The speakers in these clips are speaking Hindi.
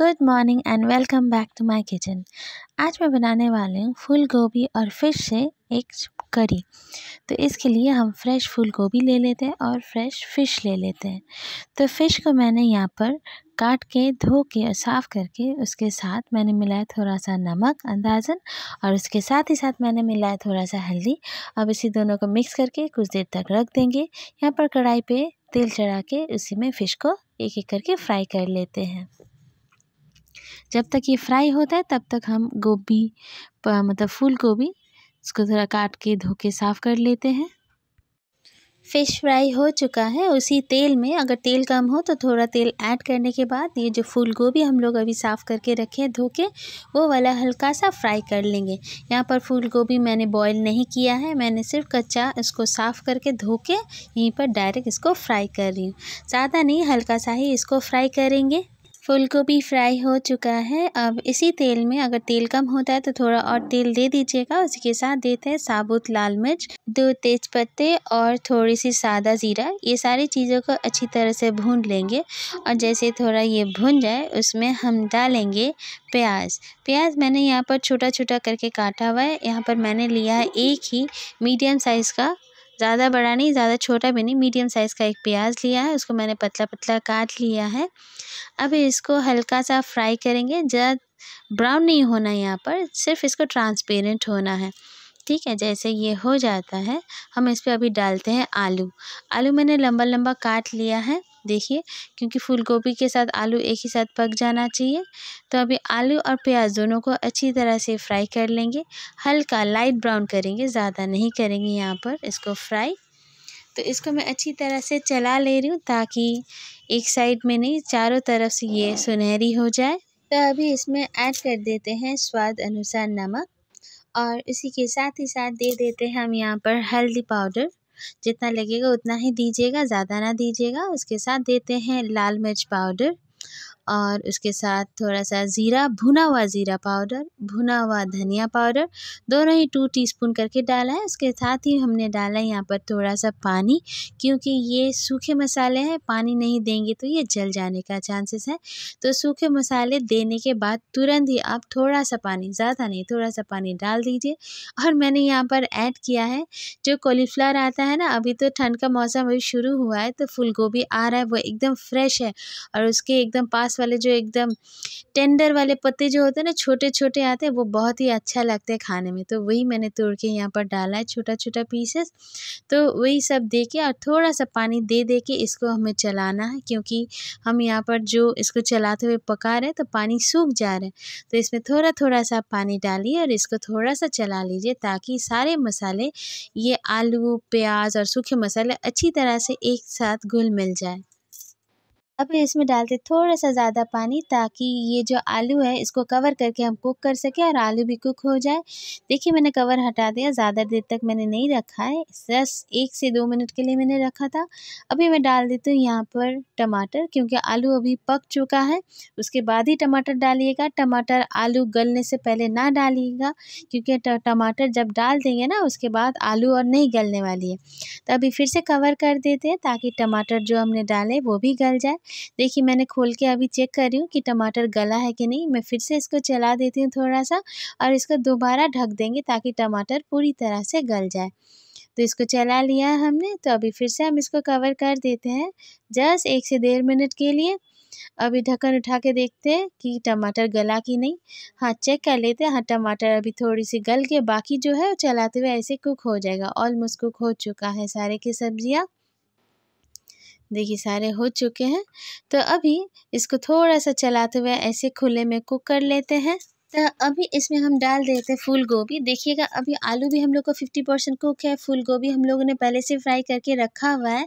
Good morning and welcome back to my kitchen आज मैं बनाने वाली हूँ फूल गोभी और फिश से एक करी तो इसके लिए हम फ्रेश फूल गोभी ले लेते हैं और फ्रेश फ़िश ले लेते हैं तो फ़िश को मैंने यहाँ पर काट के धो के और साफ़ करके उसके साथ मैंने मिलाया थोड़ा सा नमक अंदाजन और उसके साथ ही साथ मैंने मिलाया थोड़ा सा हल्दी अब इसी दोनों को मिक्स करके कुछ देर तक रख देंगे यहाँ पर कढ़ाई पर तेल चढ़ा के उसी में फ़िश को एक एक करके फ्राई कर लेते हैं जब तक ये फ्राई होता है तब तक हम गोभी मतलब फूल गोभी उसको थोड़ा काट के धो के साफ़ कर लेते हैं फ़िश फ्राई हो चुका है उसी तेल में अगर तेल कम हो तो थोड़ा तेल ऐड करने के बाद ये जो फूल गोभी हम लोग अभी साफ़ करके रखे हैं धो के वो वाला हल्का सा फ्राई कर लेंगे यहाँ पर फूल गोभी मैंने बॉईल नहीं किया है मैंने सिर्फ कच्चा इसको साफ़ करके धो के यहीं पर डायरेक्ट इसको फ्राई कर रही हूँ ज़्यादा नहीं हल्का सा ही इसको फ्राई करेंगे फूल गोभी फ्राई हो चुका है अब इसी तेल में अगर तेल कम होता है तो थोड़ा और तेल दे दीजिएगा उसके साथ देते हैं साबुत लाल मिर्च दो तेज पत्ते और थोड़ी सी सादा ज़ीरा ये सारी चीज़ों को अच्छी तरह से भून लेंगे और जैसे थोड़ा ये भून जाए उसमें हम डालेंगे प्याज प्याज मैंने यहाँ पर छोटा छोटा करके काटा हुआ है यहाँ पर मैंने लिया है एक ही मीडियम साइज़ का ज़्यादा बड़ा नहीं ज़्यादा छोटा भी नहीं मीडियम साइज़ का एक प्याज लिया है उसको मैंने पतला पतला काट लिया है अब इसको हल्का सा फ्राई करेंगे ज़्यादा ब्राउन नहीं होना यहाँ पर सिर्फ इसको ट्रांसपेरेंट होना है ठीक है जैसे ये हो जाता है हम इस पर अभी डालते हैं आलू आलू मैंने लंबा लंबा काट लिया है देखिए क्योंकि फूल गोभी के साथ आलू एक ही साथ पक जाना चाहिए तो अभी आलू और प्याज दोनों को अच्छी तरह से फ्राई कर लेंगे हल्का लाइट ब्राउन करेंगे ज़्यादा नहीं करेंगे यहाँ पर इसको फ्राई तो इसको मैं अच्छी तरह से चला ले रही हूँ ताकि एक साइड में नहीं चारों तरफ से ये सुनहरी हो जाए तो अभी इसमें ऐड कर देते हैं स्वाद अनुसार नमक और इसी के साथ ही साथ दे देते हैं हम यहाँ पर हल्दी पाउडर जितना लगेगा उतना ही दीजिएगा ज़्यादा ना दीजिएगा उसके साथ देते हैं लाल मिर्च पाउडर और उसके साथ थोड़ा सा ज़ीरा भुना हुआ ज़ीरा पाउडर भुना हुआ धनिया पाउडर दोनों ही टू टीस्पून करके डाला है उसके साथ ही हमने डाला है यहाँ पर थोड़ा सा पानी क्योंकि ये सूखे मसाले हैं पानी नहीं देंगे तो ये जल जाने का चांसेस है तो सूखे मसाले देने के बाद तुरंत ही आप थोड़ा सा पानी ज़्यादा नहीं थोड़ा सा पानी डाल दीजिए और मैंने यहाँ पर ऐड किया है जो कॉलीफ्लावर आता है ना अभी तो ठंड का मौसम अभी शुरू हुआ है तो फूल गोभी आ रहा है वो एकदम फ्रेश है और उसके एकदम पास वाले जो एकदम टेंडर वाले पत्ते जो होते हैं ना छोटे छोटे आते हैं वो बहुत ही अच्छा लगता है खाने में तो वही मैंने तोड़ के यहाँ पर डाला है छोटा छोटा पीसेस तो वही सब दे के और थोड़ा सा पानी दे दे के इसको हमें चलाना है क्योंकि हम यहाँ पर जो इसको चलाते हुए पका रहे हैं तो पानी सूख जा रहा है तो इसमें थोड़ा थोड़ा सा पानी डालिए और इसको थोड़ा सा चला लीजिए ताकि सारे मसाले ये आलू प्याज और सूखे मसाले अच्छी तरह से एक साथ घुल मिल जाए अब इसमें डालते थोड़ा सा ज़्यादा पानी ताकि ये जो आलू है इसको कवर करके हम कुक कर सकें और आलू भी कुक हो जाए देखिए मैंने कवर हटा दिया ज़्यादा देर तक मैंने नहीं रखा है बस एक से दो मिनट के लिए मैंने रखा था अभी मैं डाल देती हूँ यहाँ पर टमाटर क्योंकि आलू अभी पक चुका है उसके बाद ही टमाटर डालिएगा टमाटर आलू गलने से पहले ना डालिएगा क्योंकि टमाटर जब डाल देंगे ना उसके बाद आलू और नहीं गलने वाली है तो अभी फिर से कवर कर देते हैं ताकि टमाटर जो हमने डाले वो भी गल जाए देखिए मैंने खोल के अभी चेक कर रही हूँ कि टमाटर गला है कि नहीं मैं फिर से इसको चला देती हूँ थोड़ा सा और इसको दोबारा ढक देंगे ताकि टमाटर पूरी तरह से गल जाए तो इसको चला लिया है हमने तो अभी फिर से हम इसको कवर कर देते हैं जस्ट एक से डेढ़ मिनट के लिए अभी ढक्कन उठा के देखते हैं कि टमाटर गला कि नहीं हाँ चेक कर लेते हैं हाँ टमाटर अभी थोड़ी सी गल के बाकी जो है वो चलाते हुए ऐसे कुक हो जाएगा ऑलमोस्ट कुक हो चुका है सारे की सब्जियाँ देखिए सारे हो चुके हैं तो अभी इसको थोड़ा सा चलाते हुए ऐसे खुले में कुक कर लेते हैं तो अभी इसमें हम डाल देते हैं फूल गोभी देखिएगा अभी आलू भी हम लोग को फिफ्टी परसेंट कुक है फूल गोभी हम लोगों ने पहले से फ्राई करके रखा हुआ है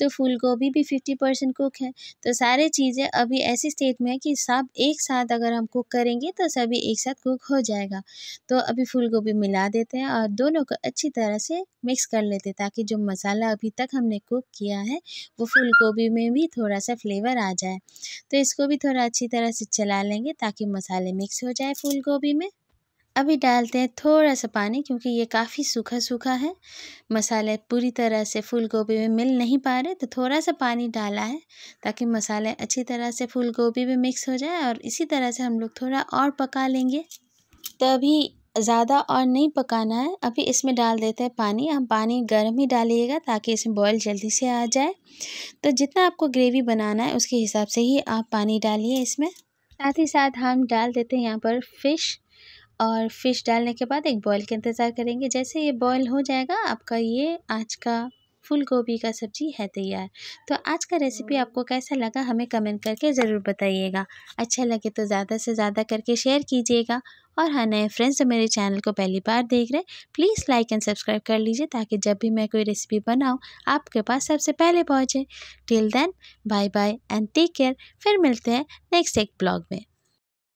तो फूल गोभी भी फिफ्टी परसेंट कुक है तो सारे चीज़ें अभी ऐसी स्टेट में है कि सब एक साथ अगर हम कुक करेंगे तो सभी एक साथ कुक हो जाएगा तो अभी फूल गोभी मिला देते हैं और दोनों को अच्छी तरह से मिक्स कर लेते हैं ताकि जो मसाला अभी तक हमने कुक किया है वो फूल गोभी में भी थोड़ा सा फ्लेवर आ जाए तो इसको भी थोड़ा अच्छी तरह से चला लेंगे ताकि मसाले मिक्स हो जाए फूल गोभी में अभी डालते हैं थोड़ा सा पानी क्योंकि ये काफ़ी सूखा सूखा है मसाले पूरी तरह से फूल गोभी में मिल नहीं पा रहे तो थोड़ा सा पानी डाला है ताकि मसाले अच्छी तरह से फूल गोभी में मिक्स हो जाए और इसी तरह से हम लोग थोड़ा और पका लेंगे तो अभी ज़्यादा और नहीं पकाना है अभी इसमें डाल देते हैं पानी हम पानी गर्म ही डालिएगा ताकि इसमें बॉयल जल्दी से आ जाए तो जितना आपको ग्रेवी बनाना है उसके हिसाब से ही आप पानी डालिए इसमें साथ ही साथ हम डाल देते हैं यहाँ पर फ़िश और फिश डालने के बाद एक बॉयल का इंतज़ार करेंगे जैसे ये बॉयल हो जाएगा आपका ये आज का फूल गोभी का सब्जी है तैयार तो आज का रेसिपी हम्म। आपको कैसा लगा हमें कमेंट करके ज़रूर बताइएगा अच्छा लगे तो ज़्यादा से ज़्यादा करके शेयर कीजिएगा और हाँ नए फ्रेंड्स जो तो मेरे चैनल को पहली बार देख रहे हैं प्लीज़ लाइक एंड सब्सक्राइब कर लीजिए ताकि जब भी मैं कोई रेसिपी बनाऊँ आपके पास सबसे पहले पहुँचे till then bye bye and take care फिर मिलते हैं नेक्स्ट एक ब्लॉग में